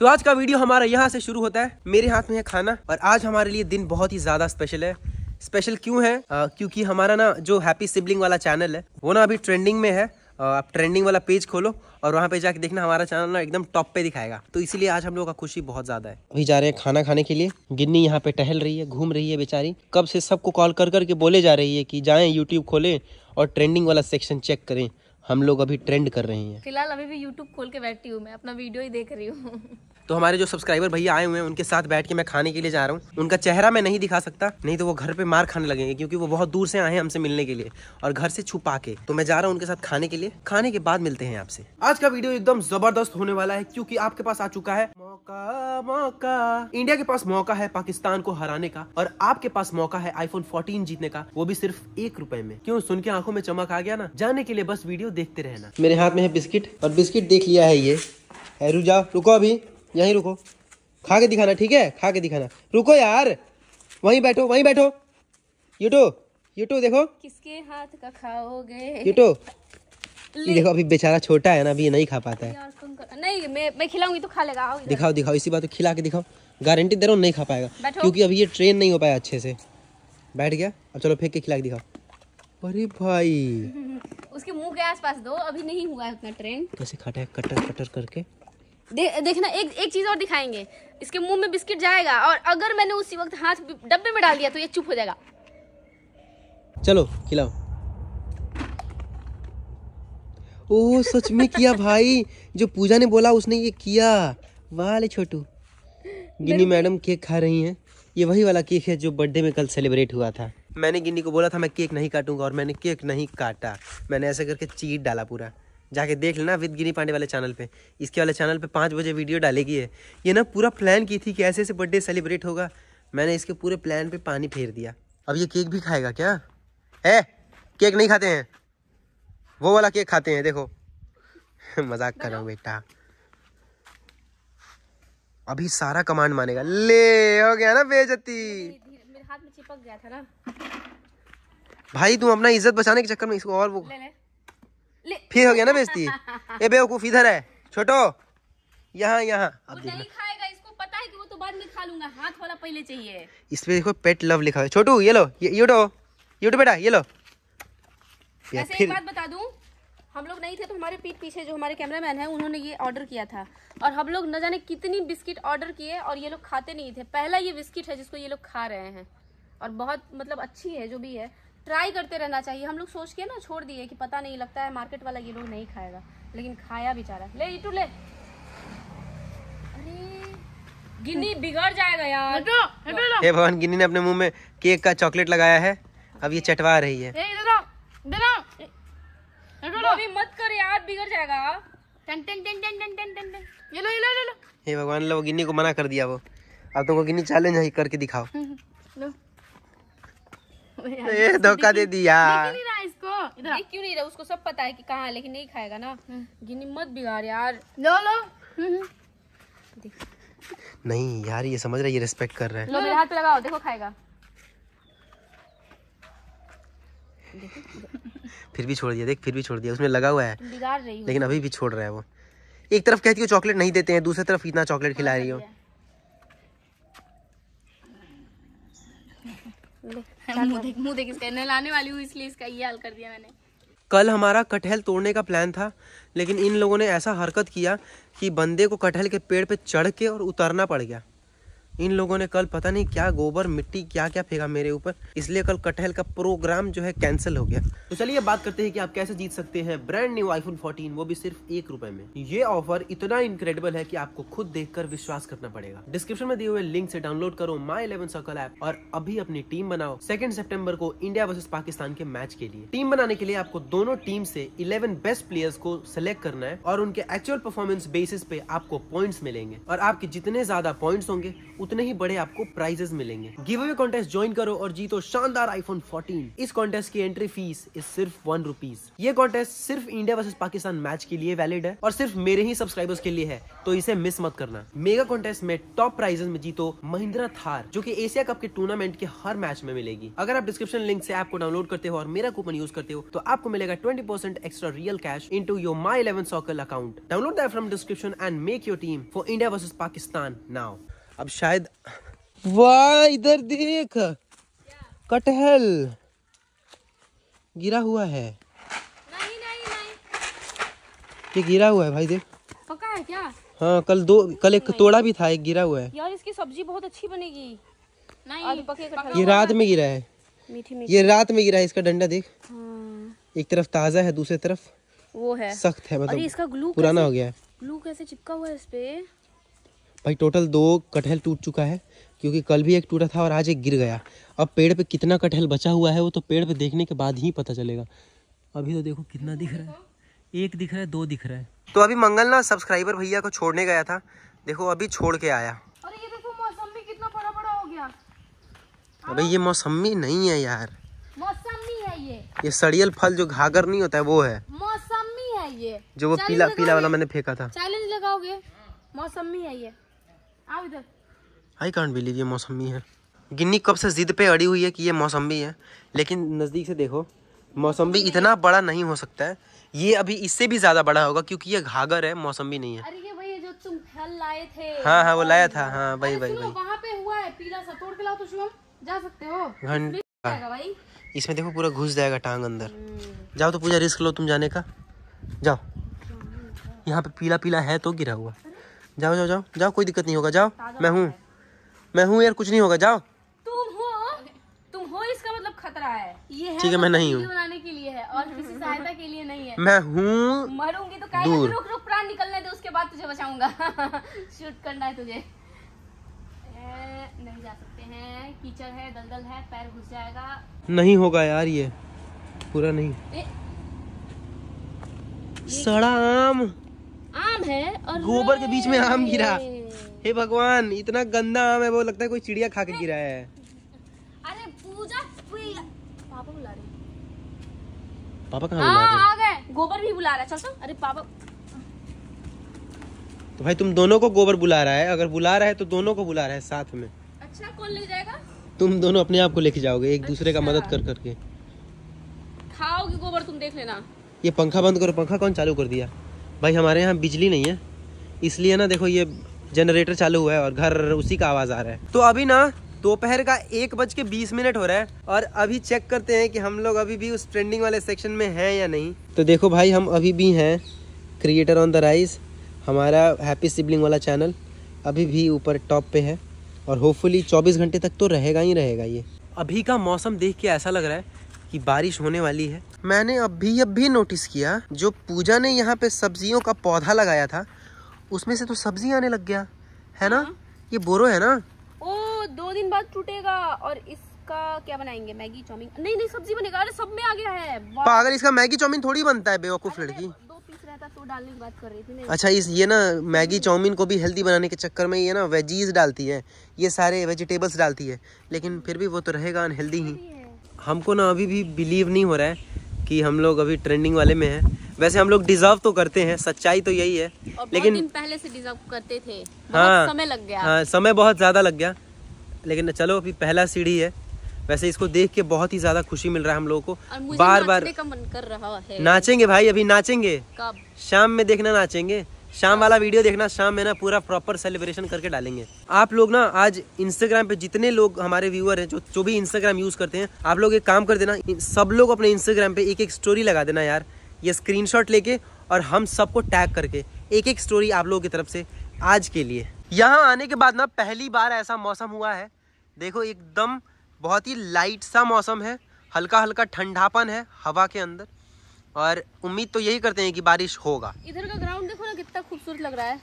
तो आज का वीडियो हमारा यहाँ से शुरू होता है मेरे हाथ में है खाना और आज हमारे लिए दिन बहुत ही ज़्यादा स्पेशल है स्पेशल क्यों है आ, क्योंकि हमारा ना जो हैप्पी सिबलिंग वाला चैनल है वो ना अभी ट्रेंडिंग में है आप ट्रेंडिंग वाला पेज खोलो और वहाँ पे जाके देखना हमारा चैनल ना एकदम टॉप पे दिखाएगा तो इसीलिए आज हम लोगों का खुशी बहुत ज्यादा है अभी जा रहे हैं खाना खाने के लिए गिन्नी यहाँ पे टहल रही है घूम रही है बेचारी कब से सबको कॉल कर करके बोले जा रही है कि जाए यूट्यूब खोलें और ट्रेंडिंग वाला सेक्शन चेक करें हम लोग अभी ट्रेंड कर रहे हैं फिलहाल अभी भी यूट्यूब खोल के बैठी हूँ मैं अपना वीडियो ही देख रही हूँ तो हमारे जो सब्सक्राइबर भैया आए हुए हैं उनके साथ बैठ के मैं खाने के लिए जा रहा हूँ उनका चेहरा मैं नहीं दिखा सकता नहीं तो वो घर पे मार खाने लगेंगे क्योंकि वो बहुत दूर से आए हैं हमसे मिलने के लिए और घर से छुपा के तो मैं जा रहा हूँ उनके साथ खाने के लिए खाने के बाद मिलते हैं आपसे आज का वीडियो एकदम जबरदस्त होने वाला है क्यूँकी आपके पास आ चुका है मौका इंडिया के पास मौका है पाकिस्तान को हराने का और आपके पास मौका है आईफोन फोर्टीन जीतने का वो भी सिर्फ एक रुपए में क्यों सुन के आंखों में चमक आ गया ना जाने के लिए बस वीडियो देखते रहना मेरे हाथ में है बिस्किट और बिस्किट देख लिया है ये है रुको अभी यहीं रुको खा के दिखाना ठीक है खा के दिखाना रुको यार वहीं बैठो वहीं बैठो यूटो यूटो देखो किसके हाथ का खाओगे यूटो ये देखो अभी बेचारा छोटा है ना अभी ये नहीं खा पाता है नहीं मैं मैं खिलाऊंगी तो खा लेगा दिखाओ दिखाओ इसी बात को खिला के दिखाओ गारंटी दे रहा हूँ नहीं खा पाएगा क्योंकि अभी ये ट्रेन नहीं हो पाया अच्छे से बैठ गया अब चलो फेंक के खिला के दिखाओ अरे भाई उसके मुंह के आसपास दो अभी नहीं हुआ है उतना ट्रेन कैसे खाटा है कटर कटर करके दे, देखना एक एक चीज़ और दिखाएंगे इसके मुंह में बिस्किट जाएगा और अगर मैंने उसी वक्त हाथ डब्बे में डाल दिया तो ये चुप हो जाएगा चलो खिलाओ ओ सच में किया भाई जो पूजा ने बोला उसने ये किया वाले छोटू गिनी मैडम केक खा रही हैं ये वही वाला केक है जो बर्थडे में कल सेलिब्रेट हुआ था मैंने गिनी को बोला था मैं केक नहीं काटूंगा और मैंने केक नहीं काटा मैंने ऐसे करके चीट डाला पूरा जाके देख लेना विद गिनी पांडे वाले चैनल पे इसके वाले चैनल पे पाँच बजे वीडियो डालेगी है ये ना पूरा प्लान की थी कि ऐसे ऐसे बर्थडे सेलिब्रेट होगा मैंने इसके पूरे प्लान पे पानी फेर दिया अब ये केक भी खाएगा क्या है केक नहीं खाते हैं वो वाला केक खाते हैं देखो मजाक कर रहा हूँ बेटा अभी सारा कमांड मानेगा ले हो गया ना बेजती हाथ में चिपक गया था ना भाई तुम अपना इज्जत बचाने के चक्कर में इसको और वो ले ले। फिर हो गया ना बेजती ये बेवकूफ इधर है छोटो यहाँ यहाँ अब देखना हाथ इस पे देखो पेट लव लिखा है छोटू ये लो ये उठो ये उठो बेटा ये लो ऐसे एक बात बता दूं हम लोग नहीं थे तो हमारे पीठ पीछे जो हमारे कैमरामैन है उन्होंने ये ऑर्डर किया था और हम लोग न जाने कितनी बिस्किट ऑर्डर किए और ये लोग खाते नहीं थे पहला ये बिस्किट है जिसको ये लोग खा रहे हैं और बहुत मतलब अच्छी है जो भी है ट्राई करते रहना चाहिए हम लोग सोच के ना छोड़ दिए कि पता नहीं लगता है मार्केट वाला ये लोग नहीं खाएगा लेकिन खाया बेचारा ले इटू ले गिनी बिगड़ जाएगा यार भगवान गिनी ने अपने मुंह में केक का चॉकलेट लगाया है अब ये चटवा रही है मत कर यार बिगड़ जाएगा ये लो ये लो ये लो हे भगवान लो गिनी को मना कर दिया वो अब तुमको गिनी चैलेंज है करके दिखाओ लो ये धोखा दे दिया क्यों नहीं रहा उसको सब पता है कि कहा लेकिन नहीं खाएगा ना हम्म। गिनी मत बिगाड़ यार लो लो हम्म, हम्म। नहीं यार ये समझ रहा है ये रेस्पेक्ट कर रहा है लो मेरे हाथ पे लगाओ देखो खाएगा फिर भी छोड़ दिया देख फिर भी छोड़ दिया उसमें लगा हुआ है रही लेकिन अभी भी छोड़ रहा है वो एक तरफ कहती है चॉकलेट नहीं देते हैं दूसरी तरफ इतना चॉकलेट खिला रही हो कल हमारा कटहल तोड़ने का प्लान था लेकिन इन लोगों ने ऐसा हरकत किया कि बंदे को कटहल के पेड़ पे चढ़ के और उतरना पड़ गया इन लोगों ने कल पता नहीं क्या गोबर मिट्टी क्या क्या फेंका मेरे ऊपर इसलिए कल कटहल का प्रोग्राम जो है कैंसिल हो गया तो चलिए बात करते हैं कि आप कैसे जीत सकते हैं ब्रांड न्यू आईफोन 14 वो भी सिर्फ एक रुपए में ये ऑफर इतना इनक्रेडिबल है कि आपको खुद देखकर विश्वास करना पड़ेगा डिस्क्रिप्शन में दिए हुए लिंक से डाउनलोड करो माई इलेवन सर्कल ऐप और अभी अपनी टीम बनाओ सेकंड सेप्टेम्बर को इंडिया वर्सेस पाकिस्तान के मैच के लिए टीम बनाने के लिए आपको दोनों टीम से इलेवन बेस्ट प्लेयर्स को सिलेक्ट करना है और उनके एक्चुअल परफॉर्मेंस बेसिस पे आपको पॉइंट्स मिलेंगे और आपके जितने ज्यादा पॉइंट्स होंगे उतने ही बड़े आपको प्राइजेस मिलेंगे गिव अवे कॉन्टेस्ट ज्वाइन करो और जीतो शानदार आईफोन 14 इस कॉन्टेस्ट की एंट्री फीस इज सिर्फ वन रुपीज ये कॉन्टेस्ट सिर्फ इंडिया वर्सेज पाकिस्तान मैच के लिए वैलिड है और सिर्फ मेरे ही सब्सक्राइबर्स के लिए है तो इसे मिस मत करना मेगा कॉन्टेस्ट में टॉप प्राइजेस में जीतो महिंद्रा थार जो की एशिया कप के टूर्नामेंट के हर मैच में मिलेगी अगर आप डिस्क्रिप्शन लिंक से आपको डाउनलोड करते हो और मेरा कूपन यूज करते हो तो आपको मिलेगा twenty percent extra real cash into your my eleven circle account download that from description and make your team for India versus Pakistan now अब शायद वाह इधर देख कटहल गिरा हुआ है नहीं, नहीं, नहीं। ये गिरा हुआ है भाई देख पका है क्या हाँ कल दो कल एक तोड़ा भी था एक गिरा हुआ है यार इसकी सब्जी बहुत अच्छी बनेगी नहीं पके ये रात में गिरा है मीठी मीठी ये रात में गिरा है इसका डंडा देख हाँ। एक तरफ ताजा है दूसरी तरफ वो है सख्त है मतलब इसका ग्लू पुराना हो गया है ग्लू कैसे चिपका हुआ है इस पे भाई टोटल दो कटहल टूट चुका है क्योंकि कल भी एक टूटा था और आज एक गिर गया अब पेड़ पे कितना कटहल बचा हुआ है वो तो पेड़ पे देखने के बाद ही पता चलेगा अभी तो देखो कितना दिख रहा है एक दिख रहा है दो दिख रहा है तो अभी मंगल ना सब्सक्राइबर भैया को छोड़ने गया था देखो अभी छोड़ के आया अरे ये देखो भी कितना बड़ा बड़ा हो गया अबे ये मौसमी नहीं है यार मौसमी है ये ये सड़ियल फल जो घाघर नहीं होता है वो है मौसमी है ये जो वो पीला पीला वाला मैंने फेंका था चैलेंज लगाओगे मौसमी है ये इधर आई कांट बिलीव ये मौसमी है गिन्नी कब से जिद पे अड़ी हुई है कि ये मौसमी है लेकिन नज़दीक से देखो मौसमी इतना बड़ा नहीं हो सकता है ये अभी इससे भी ज़्यादा बड़ा होगा क्योंकि ये घाघर है मौसमी नहीं है अरे ये जो तुम फल लाए थे हाँ हाँ वो लाया था हाँ भाई भाई भाई वहाँ पे हुआ है पीला सा तोड़ के लाओ तो जा सकते हो घंटा इसमें देखो पूरा घुस जाएगा टांग अंदर हम्म। जाओ तो पूजा रिस्क लो तुम जाने का जाओ यहाँ पे पीला पीला है तो गिरा हुआ जाओ जाओ जाओ जाओ कोई दिक्कत नहीं होगा जाओ मैं हूँ मैं हूँ यार कुछ नहीं होगा जाओ तुम हो तुम हो इसका मतलब खतरा है ये है ठीक है मैं नहीं हूँ बनाने के लिए है और किसी सहायता के लिए नहीं है मैं हूँ मरूंगी तो दूर। रुक रुक प्राण निकलने दे उसके बाद तुझे बचाऊंगा शूट करना है तुझे नहीं जा सकते हैं कीचड़ है दलदल है पैर घुस जाएगा नहीं होगा यार ये पूरा नहीं सड़ाम आम है और गोबर के बीच में हाँ आम गिरा हे भगवान इतना गंदा आम है वो लगता है कोई चिड़िया खा के गिरा है अरे पूजा पापा बुला रहे पापा कहाँ हाँ, आ गए गोबर भी बुला रहा है चल अरे पापा तो भाई तुम दोनों को गोबर बुला रहा है अगर बुला रहा है तो दोनों को बुला रहा है साथ में अच्छा कौन ले जाएगा तुम दोनों अपने आप को लेके जाओगे एक दूसरे का अच्छा। मदद कर करके खाओगे गोबर तुम देख लेना ये पंखा बंद करो पंखा कौन चालू कर दिया भाई हमारे यहाँ बिजली नहीं है इसलिए ना देखो ये जनरेटर चालू हुआ है और घर उसी का आवाज़ आ रहा है तो अभी ना दोपहर का एक बज के बीस मिनट हो रहा है और अभी चेक करते हैं कि हम लोग अभी भी उस ट्रेंडिंग वाले सेक्शन में हैं या नहीं तो देखो भाई हम अभी भी हैं क्रिएटर ऑन द राइज हमारा हैप्पी सिबलिंग वाला चैनल अभी भी ऊपर टॉप पे है और होपफुली 24 घंटे तक तो रहेगा ही रहेगा ये अभी का मौसम देख के ऐसा लग रहा है कि बारिश होने वाली है मैंने अभी अब भी नोटिस किया जो पूजा ने यहाँ पे सब्जियों का पौधा लगाया था उसमें से तो सब्जी आने लग गया है ना हाँ। ये बोरो है ना ओ दो दिन बाद टूटेगा और इसका क्या बनाएंगे मैगी चाउमीन नहीं नहीं सब्जी बनेगा अरे सब में आ गया है पागल इसका मैगी चाउमीन थोड़ी बनता है बेवकूफ लड़की तो डालने की बात कर रही थी अच्छा इस ये ना मैगी चाउमीन को भी हेल्दी बनाने के चक्कर में ये ना वेजीज डालती है ये सारे वेजिटेबल्स डालती है लेकिन फिर भी वो तो रहेगा अनहेल्दी ही हमको ना अभी भी बिलीव नहीं हो रहा है कि हम लोग अभी ट्रेंडिंग वाले में हैं वैसे हम लोग डिजर्व तो करते हैं सच्चाई तो यही है लेकिन पहले से डिजर्व करते थे हाँ समय लग गया हाँ समय बहुत ज़्यादा लग गया लेकिन चलो अभी पहला सीढ़ी है वैसे इसको देख के बहुत ही ज्यादा खुशी मिल रहा है हम लोगों को बार बार का मन कर रहा है नाचेंगे भाई अभी नाचेंगे कब शाम में देखना नाचेंगे शाम वाला वीडियो देखना शाम में ना पूरा प्रॉपर सेलिब्रेशन करके डालेंगे आप लोग ना आज इंस्टाग्राम पे जितने लोग हमारे व्यूअर हैं जो जो भी इंस्टाग्राम यूज़ करते हैं आप लोग एक काम कर देना सब लोग अपने इंस्टाग्राम पे एक एक स्टोरी लगा देना यार ये स्क्रीन लेके और हम सबको टैग करके एक एक स्टोरी आप लोगों की तरफ से आज के लिए यहाँ आने के बाद ना पहली बार ऐसा मौसम हुआ है देखो एकदम बहुत ही लाइट सा मौसम है हल्का हल्का ठंडापन है हवा के अंदर और उम्मीद तो यही करते हैं कि बारिश होगा इधर का ग्राउंड देखो ना कितना खूबसूरत लग रहा है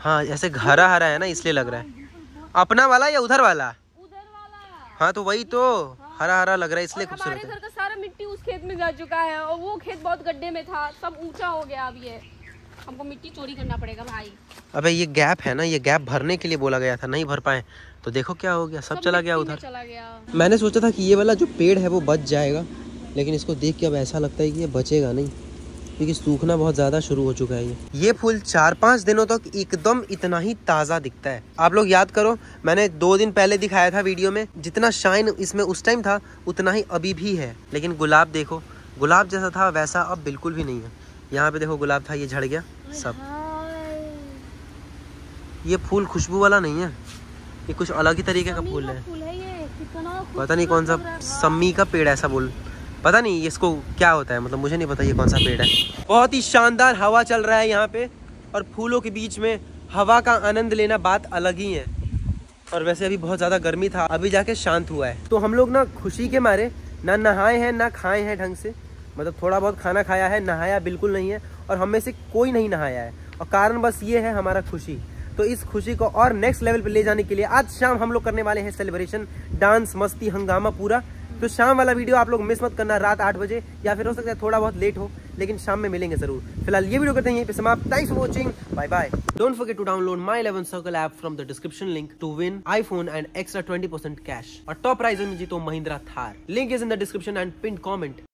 हाँ ऐसे हरा हरा है ना इसलिए लग रहा है अपना वाला या उधर वाला उधर वाला हाँ तो वही तो हरा हरा लग रहा है इसलिए खूबसूरत है सारा मिट्टी उस खेत में जा चुका है और वो खेत बहुत गड्ढे में था सब ऊंचा हो गया अब ये हमको मिट्टी चोरी करना पड़ेगा भाई अबे ये गैप है ना ये गैप भरने के लिए बोला गया था नहीं भर पाए तो देखो क्या हो गया सब, सब चला गया उधर चला गया मैंने सोचा था कि ये वाला जो पेड़ है वो बच जाएगा लेकिन इसको देख के अब ऐसा लगता है कि ये बचेगा नहीं क्योंकि सूखना बहुत ज़्यादा शुरू हो चुका है ये ये फूल चार पांच दिनों तक तो एकदम इतना ही ताज़ा दिखता है आप लोग याद करो मैंने दो दिन पहले दिखाया था वीडियो में जितना शाइन इसमें उस टाइम था उतना ही अभी भी है लेकिन गुलाब देखो गुलाब जैसा था वैसा अब बिल्कुल भी नहीं है यहाँ पे देखो गुलाब था ये झड़ गया सब ये फूल खुशबू वाला नहीं है ये कुछ अलग ही तरीके का फूल है पता नहीं कौन सा सम्मी का पेड़ ऐसा बोल पता नहीं इसको क्या होता है मतलब मुझे नहीं पता ये कौन सा पेड़ है बहुत ही शानदार हवा चल रहा है यहाँ पे और फूलों के बीच में हवा का आनंद लेना बात अलग ही है और वैसे अभी बहुत ज़्यादा गर्मी था अभी जाके शांत हुआ है तो हम लोग ना खुशी के मारे ना नहाए हैं ना खाए हैं ढंग से मतलब थोड़ा बहुत खाना खाया है नहाया बिल्कुल नहीं है और हमें से कोई नहीं नहाया है और कारण बस ये है हमारा खुशी तो इस खुशी को और नेक्स्ट लेवल पर ले जाने के लिए आज शाम हम लोग करने वाले हैं सेलिब्रेशन डांस मस्ती हंगामा पूरा तो शाम वाला वीडियो आप लोग मिस मत करना रात आठ बजे या फिर हो सकता है थोड़ा बहुत लेट हो लेकिन शाम में मिलेंगे जरूर फिलहाल ये वीडियो करते हैं यहीं पे समाप्त thanks for watching bye bye don't forget to download my eleven circle app from the description link to win iPhone and extra 20% cash और टॉप प्राइज में जीतो Mahindra Thar link is in the description and pin comment